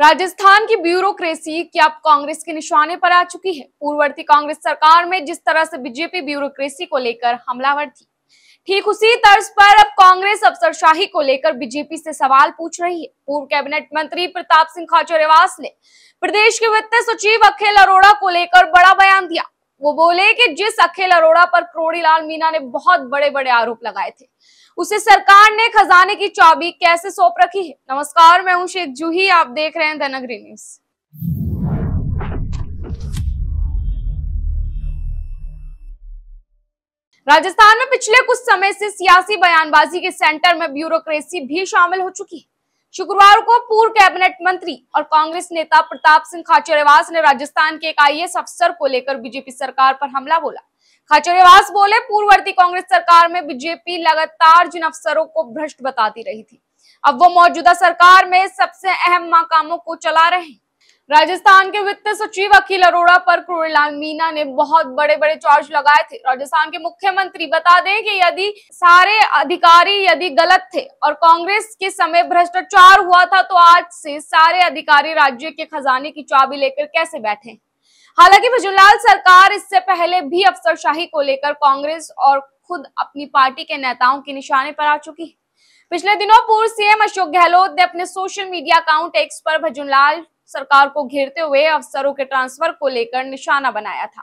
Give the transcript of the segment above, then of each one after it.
राजस्थान की ब्यूरोक्रेसी क्या अब कांग्रेस के निशाने पर आ चुकी है पूर्ववर्ती कांग्रेस सरकार में जिस तरह से बीजेपी ब्यूरोक्रेसी को लेकर हमलावर थी ठीक उसी तर्ज पर अब कांग्रेस अफसरशाही को लेकर बीजेपी से सवाल पूछ रही है पूर्व कैबिनेट मंत्री प्रताप सिंह खाचोरेवास ने प्रदेश के वित्त सचिव अखिल अरोड़ा को लेकर बड़ा बयान दिया वो बोले कि जिस अखिल अरोड़ा पर क्रोड़ीलाल मीना ने बहुत बड़े बड़े आरोप लगाए थे उसे सरकार ने खजाने की चाबी कैसे सौंप रखी है नमस्कार मैं हूं शेख जूही आप देख रहे हैं धनगरी न्यूज राजस्थान में पिछले कुछ समय से सियासी बयानबाजी के सेंटर में ब्यूरोक्रेसी भी शामिल हो चुकी है शुक्रवार को पूर्व कैबिनेट मंत्री और कांग्रेस नेता प्रताप सिंह खाचरेवास ने राजस्थान के एक आई अफसर को लेकर बीजेपी सरकार पर हमला बोला खाचरेवास बोले पूर्ववर्ती कांग्रेस सरकार में बीजेपी लगातार जिन अफसरों को भ्रष्ट बताती रही थी अब वो मौजूदा सरकार में सबसे अहम माकामों को चला रहे हैं राजस्थान के वित्त सचिव अखिल अरोड़ा पर कुरलाल मीना ने बहुत बड़े बड़े चार्ज लगाए थे राजस्थान के मुख्यमंत्री बता दें कि यदि सारे अधिकारी यदि गलत थे और कांग्रेस के समय भ्रष्टाचार हुआ था तो आज से सारे अधिकारी राज्य के खजाने की चाबी लेकर कैसे बैठे हालांकि भजनलाल सरकार इससे पहले भी अफसरशाही को लेकर कांग्रेस और खुद अपनी पार्टी के नेताओं के निशाने पर आ चुकी है पिछले दिनों पूर्व सीएम अशोक गहलोत ने अपने सोशल मीडिया अकाउंट एक्स पर भजनलाल सरकार को घेरते हुए अफसरों के ट्रांसफर को लेकर निशाना बनाया था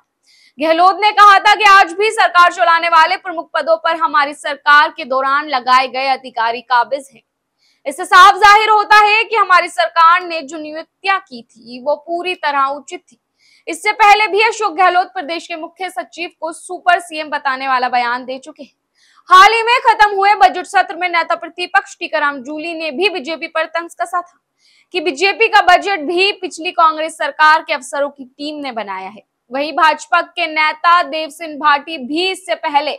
गहलोत ने कहा था कि आज भी सरकार चलाने वाले प्रमुख पदों पर हमारी सरकार के दौरान लगाए गए अधिकारी काबिज हैं इससे साफ जाहिर होता है कि हमारी सरकार ने जो नियुक्तियां की थी वो पूरी तरह उचित थी इससे पहले भी अशोक गहलोत प्रदेश के मुख्य सचिव को सुपर सीएम बताने वाला बयान दे चुके हैं हाल ही में खत्म हुए बजट सत्र में नेता प्रतिपक्ष टीकाराम जूली ने भी बीजेपी पर तंज कसा था कि बीजेपी का बजट भी पिछली कांग्रेस सरकार के अफसरों की टीम ने बनाया है वही भाजपा के नेता देव सिंह भाटी भी इससे पहले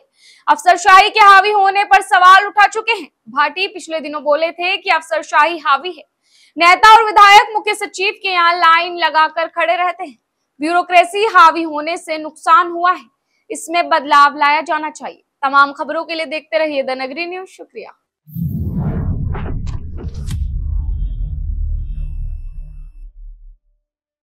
अफसरशाही के हावी होने पर सवाल उठा चुके हैं भाटी पिछले दिनों बोले थे कि अफसरशाही हावी है नेता और विधायक मुख्य सचिव के यहाँ लाइन लगाकर खड़े रहते हैं ब्यूरोक्रेसी हावी होने से नुकसान हुआ है इसमें बदलाव लाया जाना चाहिए तमाम खबरों के लिए देखते रहिए द नगरी न्यूज शुक्रिया